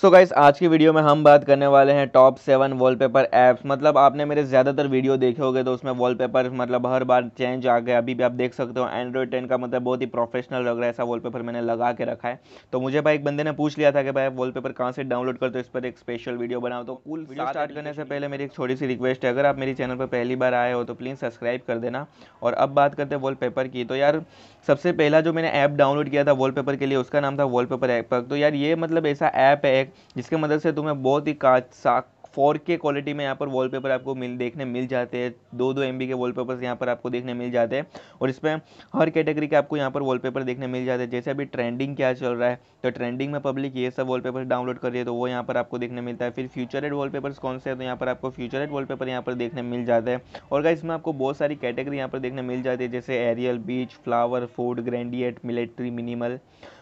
सो so guys आज की video में हम बात करने वाले हैं टॉप सेवन वॉलपेपर ऐप्स मतलब आपने मेरे ज़्यादातर वीडियो देखे होंगे तो उसमें वॉलपेपर मतलब हर बार चेंज आ गए अभी भी आप देख सकते हो एंड्रॉयड टेन का मतलब बहुत ही प्रोफेशनल लग रहा है ऐसा वॉलपेपर मैंने लगा के रखा है तो मुझे भाई एक बंदे ने पूछ लिया था कि भाई वॉल पेपर से डाउनलोड करते हो इस पर एक स्पेशल वीडियो बनाओ तो कुल वीडियो स्टार्ट करने से पहले मेरी एक छोटी सी रिक्वेस्ट है अगर आप मेरी चैनल पर पहली बार आए हो तो प्लीज़ सब्सक्राइब कर देना और अब बात करते हैं वॉल की तो यार सबसे पहला जो मैंने ऐप डाउनलोड किया था वॉलपेपर के लिए उसका नाम था वॉलपेपर ऐप तो यार ये मतलब ऐसा ऐप है है जिसके मदद से तुम्हें बहुत ही का साक फोर के क्वालिटी में यहाँ पर वॉलपेपर आपको मिल देखने मिल जाते हैं दो दो एम के वॉलपेपर्स यहाँ पर आपको देखने मिल जाते हैं और इसमें हर कैटेगरी के आपको यहाँ पर वॉलपेपर देखने मिल जाते हैं जैसे अभी ट्रेंडिंग क्या चल रहा है तो ट्रेंडिंग में पब्लिक ये सब वॉलपेपर डाउनलोड कर रही है तो वो यहाँ पर आपको देखने मिलता है फिर फ्यूचर एड वॉलपेपर्स कौन से हैं तो यहाँ पर आपको फ्यूचर एड वॉलपेपर यहाँ पर देखने मिल जाते हैं और क्या इसमें आपको बहुत सारी कैटेगरी यहाँ पर देखने मिल जाती है जैसे aerial beach flower food gradient military minimal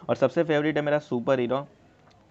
और सबसे फेवरेट है मेरा सुपर हीरो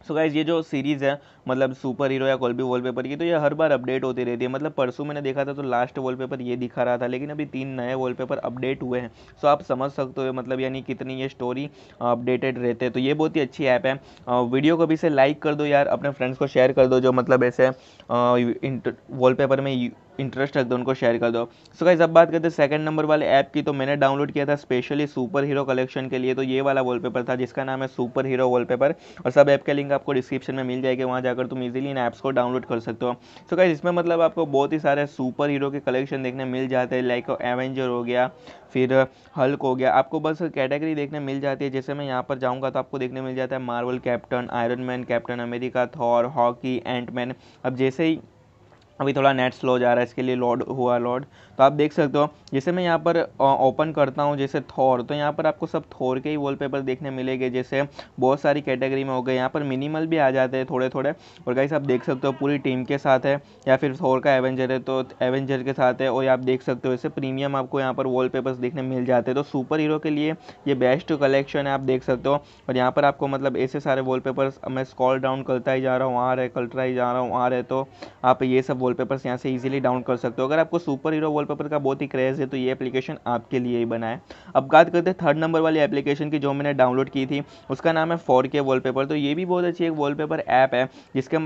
सो गाइज ये जो सीरीज़ है मतलब सुपर हीरो या कोई भी वॉलपेपर की तो ये हर बार अपडेट होती रहती है मतलब परसों मैंने देखा था तो लास्ट वॉलपेपर ये दिखा रहा था लेकिन अभी तीन नए वॉलपेपर अपडेट हुए हैं सो आप समझ सकते हो मतलब यानी कितनी ये स्टोरी अपडेटेड रहते हैं तो ये बहुत ही अच्छी ऐप है वीडियो को भी इसे लाइक कर दो यार अपने फ्रेंड्स को शेयर कर दो जो मतलब ऐसे वॉलपेपर में इंटरेस्ट रख दो उनको शेयर कर दो सो गाइज अब बात करते हैं सेकंड नंबर वाले ऐप की तो मैंने डाउनलोड किया था स्पेशली सुपर हीरो कलेक्शन के लिए तो ये वाला वॉलपेपर था जिसका नाम है सुपर हीरो वॉलपेपर और सब ऐप के लिंक आपको डिस्क्रिप्शन में मिल जाएगी वहाँ जाकर तुम इजिली इन ऐप्स को डाउनलोड कर सकते हो सो गाइज इसमें मतलब आपको बहुत ही सारे सुपर हीरो के कलेक्शन देखने मिल जाते हैं लाइक एवेंजर हो गया फिर हल्क हो गया आपको बस कैटेगरी देखने मिल जाती है जैसे मैं यहाँ पर जाऊँगा तो आपको देखने मिल जाता है Marvel Captain Iron Man Captain America Thor Hawkeye Ant Man अब जैसे ही अभी थोड़ा नेट स्लो जा रहा है इसके लिए लोड हुआ लोड तो आप देख सकते हो जैसे मैं यहाँ पर ओपन करता हूँ जैसे थोर तो यहाँ पर आपको सब थोर के ही वॉलपेपर देखने मिलेंगे जैसे बहुत सारी कैटेगरी में हो गए यहाँ पर मिनिमल भी आ जाते हैं थोड़े थोड़े और कहीं आप देख सकते हो पूरी टीम के साथ है या फिर थोर का एवेंजर है तो एवेंजर के साथ है और आप देख सकते हो जैसे प्रीमियम आपको यहाँ पर वॉल देखने मिल जाते हैं तो सुपर हीरो के लिए ये बेस्ट कलेक्शन है आप देख सकते हो और यहाँ पर आपको मतलब ऐसे सारे वॉल मैं स्कॉल डाउन करता ही जा रहा हूँ वहाँ रहे कलटा ही जा रहा हूँ वहाँ रहे तो आप ये सब वॉलपेपर्स यहाँ से इजीली डाउन कर सकते हो अगर आपको सुपर हीरो वॉलपेपर का बहुत ही क्रेज़ है तो ये एप्लीकेशन आपके लिए ही बना है अब बात करते हैं थर्ड नंबर वाली एप्लीकेशन की जो मैंने डाउनलोड की थी उसका नाम है फोर के तो ये भी बहुत अच्छी एक वॉल ऐप है जिसके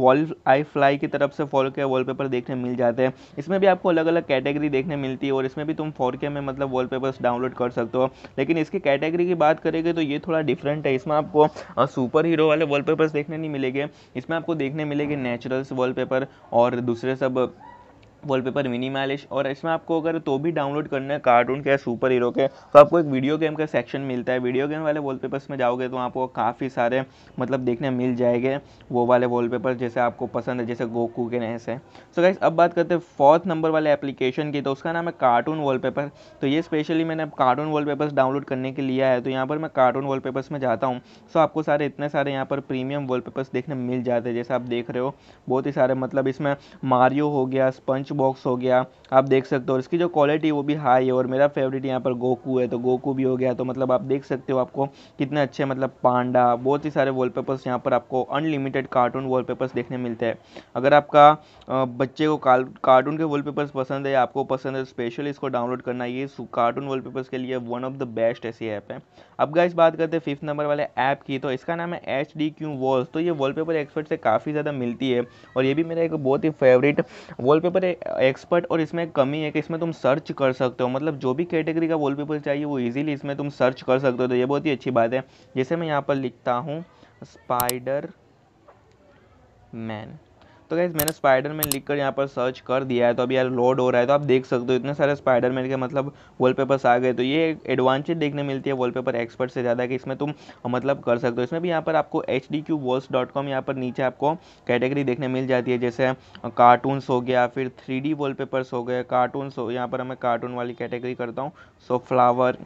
वॉल आई फ्लाई की तरफ से फोर के वॉलपेपर देखने मिल जाते हैं इसमें भी आपको अलग अलग कैटेगरी देखने मिलती है और इसमें भी तुम फोर में मतलब वॉलपेपर्स डाउनलोड कर सकते हो लेकिन इसकी कैटेगरी की बात करेंगे तो ये थोड़ा डिफरेंट है इसमें आपको सुपर हीरो वाले वॉलपेपर्स देखने नहीं मिलेंगे इसमें आपको देखने मिलेंगे नेचुरल्स वॉलपेपर और दूसरे सब वॉलपेपर मिनी मैलिश और इसमें आपको अगर तो भी डाउनलोड करना है कार्टून के सुपर हीरो के तो आपको एक वीडियो गेम का सेक्शन मिलता है वीडियो गेम वाले वॉलपेपर्स में जाओगे तो आपको काफ़ी सारे मतलब देखने मिल जाएंगे वो वाले वॉलपेपर जैसे आपको पसंद है जैसे गोकू के नए से सो गाइस अब बात करते हैं फोर्थ नंबर वाले एप्लीकेशन की तो उसका नाम है कार्टून वॉलपेपर तो ये स्पेशली मैंने कार्टून वॉलपेपर्स डाउनलोड करने के लिए है तो यहाँ पर मैं कार्टून वॉलपेपर्स में जाता हूँ सो आपको सारे इतने सारे यहाँ पर प्रीमियम वॉलपेपर्स देखने मिल जाते हैं जैसे आप देख रहे हो बहुत ही सारे मतलब इसमें मारियो हो गया स्पंज लंच बॉक्स हो गया आप देख सकते हो और इसकी जो क्वालिटी वो भी हाई है और मेरा फेवरेट यहाँ पर गोकू है तो गोकू भी हो गया तो मतलब आप देख सकते हो आपको कितने अच्छे मतलब पांडा बहुत ही सारे वॉलपेपर्स यहाँ पर आपको अनलिमिटेड कार्टून वॉलपेपर्स देखने मिलते हैं अगर आपका बच्चे को कार्टून के वॉलपेपर्स पसंद है आपको पसंद है स्पेशली इसको डाउनलोड करना ये कार्टून वॉलपेपर्स के लिए वन ऑफ द बेस्ट ऐसी ऐप है अब गाइस बात करते हैं फिफ्थ नंबर वाले ऐप की तो इसका नाम है एच डी क्यू वॉल्स तो ये वॉलपेपर एक्सपर्ट से काफ़ी ज़्यादा मिलती है और ये भी मेरा एक बहुत ही फेवरेट वॉलपेपर एक्सपर्ट और इसमें कमी है कि इसमें तुम सर्च कर सकते हो मतलब जो भी कैटेगरी का वॉलपेपर चाहिए वो इजीली इसमें तुम सर्च कर सकते हो तो ये बहुत ही अच्छी बात है जैसे मैं यहाँ पर लिखता हूँ स्पाइडर मैन तो गैस मैंने स्पाइडर मैन लिख कर यहाँ पर सर्च कर दिया है तो अभी यार लोड हो रहा है तो आप देख सकते हो इतने सारे स्पाइडर मैन के मतलब वॉलपेपर्स आ गए तो ये एडवांटेज देखने मिलती है वॉलपेपर एक्सपर्ट से ज़्यादा कि इसमें तुम मतलब कर सकते हो इसमें भी यहाँ पर आपको H D Q walls dot com यहाँ पर नीचे आपको कैटेगरी देखने मिल जाती है जैसे कार्टून्स हो गया फिर थ्री डी पेपर्स हो गए कार्टून्स हो यहाँ पर मैं कार्टून वाली कैटेगरी करता हूँ सो फ्लावर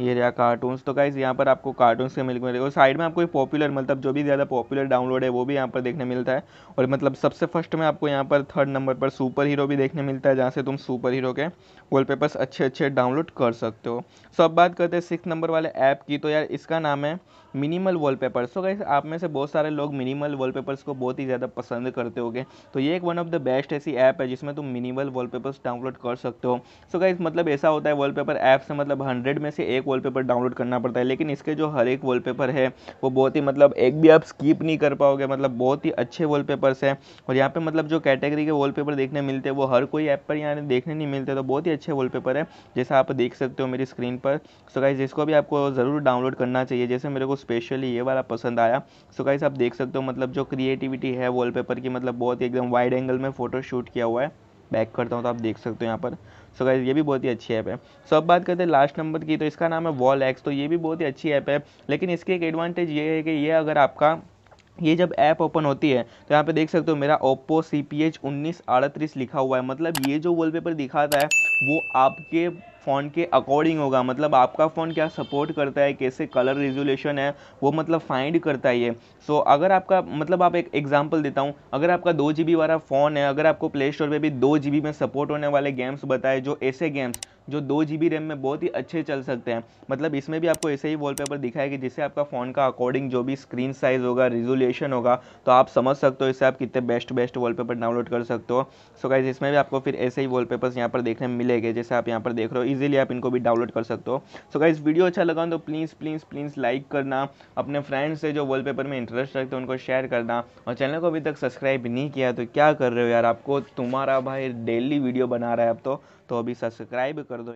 ये रहा कार्टून्स तो गाइज़ यहाँ पर आपको कार्टून्स के मिलकर और साइड में आपको ये पॉपुलर मतलब जो भी ज़्यादा पॉपुलर डाउनलोड है वो भी यहाँ पर देखने मिलता है और मतलब सबसे फर्स्ट में आपको यहाँ पर थर्ड नंबर पर सुपर हीरो भी देखने मिलता है जहाँ से तुम सुपर हीरो के वॉलपेपर्स अच्छे अच्छे डाउनलोड कर सकते हो सब बात करते हैं सिक्स नंबर वाले ऐप की तो यार इसका नाम है मिनिमल वॉलपेपर सो गाइस आप में से बहुत सारे लोग मिनिमल वॉलपेपर्स को बहुत ही ज़्यादा पसंद करते हो तो ये एक वन ऑफ द बेस्ट ऐसी ऐप है जिसमें तुम मिनिमल वॉलपेपर्स डाउनलोड कर सकते हो सो गाइस मतलब ऐसा होता है वॉलपेपर ऐप से मतलब हंड्रेड में से एक वॉलपेपर डाउनलोड करना पड़ता है लेकिन इसके जो हर एक वॉलपेपर है वो बहुत ही मतलब एक भी आप स्कीप नहीं कर पाओगे मतलब बहुत ही अच्छे वॉलपेपर्स हैं और यहाँ पर मतलब जो कैटेगरी के वॉलपेपर देखने मिलते हैं वो हर कोई ऐप पर यहाँ देखने नहीं मिलते तो बहुत ही अच्छे वॉलपेपर है जैसा आप देख सकते हो मेरी स्क्रीन पर सो गाइस जिसको भी आपको ज़रूर डाउनलोड करना चाहिए जैसे मेरे को स्पेशली ये वाला पसंद आया सो गाइस आप देख सकते हो मतलब जो क्रिएटिविटी है वॉलपेपर की मतलब बहुत ही एकदम वाइड एंगल में फ़ोटो शूट किया हुआ है बैक करता हूँ तो आप देख सकते हो यहाँ पर सो so गाइज ये भी बहुत ही अच्छी ऐप है सो so अब बात करते हैं लास्ट नंबर की तो इसका नाम है वॉल एक्स तो ये भी बहुत ही अच्छी ऐप है लेकिन इसकी एक एडवांटेज ये है कि ये अगर आपका ये जब ऐप ओपन होती है तो यहाँ पे देख सकते हो मेरा ओप्पो सी पी एच उन्नीस अड़तीस लिखा हुआ है मतलब ये जो वॉलपेपर दिखाता है वो आपके फ़ोन के अकॉर्डिंग होगा मतलब आपका फ़ोन क्या सपोर्ट करता है कैसे कलर रेजोल्यूशन है वो मतलब फाइंड करता है ये सो so, अगर आपका मतलब आप एक एग्जाम्पल देता हूँ अगर आपका दो जी वाला फ़ोन है अगर आपको प्ले स्टोर पर भी दो जी में सपोर्ट होने वाले गेम्स बताए जो ऐसे गेम्स जो दो जी रैम में बहुत ही अच्छे चल सकते हैं मतलब इसमें भी आपको ऐसे ही वॉलपेपर दिखाएगी जिससे आपका फ़ोन का अकॉर्डिंग जो भी स्क्रीन साइज़ होगा रिजोल्यूशन होगा तो आप समझ सकते हो इससे आप कितने बेस्ट बेस्ट वॉलपेपर डाउनलोड कर सकते हो सो so गाइज इसमें भी आपको फिर ऐसे ही वॉलपेपर्स यहाँ पर देखने में मिलेंगे जैसे आप यहाँ पर देख रहे हो इजीली आप इनको भी डाउनलोड कर सकते हो सो गाइज वीडियो अच्छा लगा तो प्लीज़ प्लीज़ प्लीज़ लाइक करना अपने फ्रेंड्स से जो वॉलपेपर में इंटरेस्ट रखते हैं उनको शेयर करना और चैनल को अभी तक सब्सक्राइब नहीं किया तो क्या कर रहे हो यार आपको तुम्हारा भाई डेली वीडियो बना रहा है अब तो, तो अभी सब्सक्राइब कर दो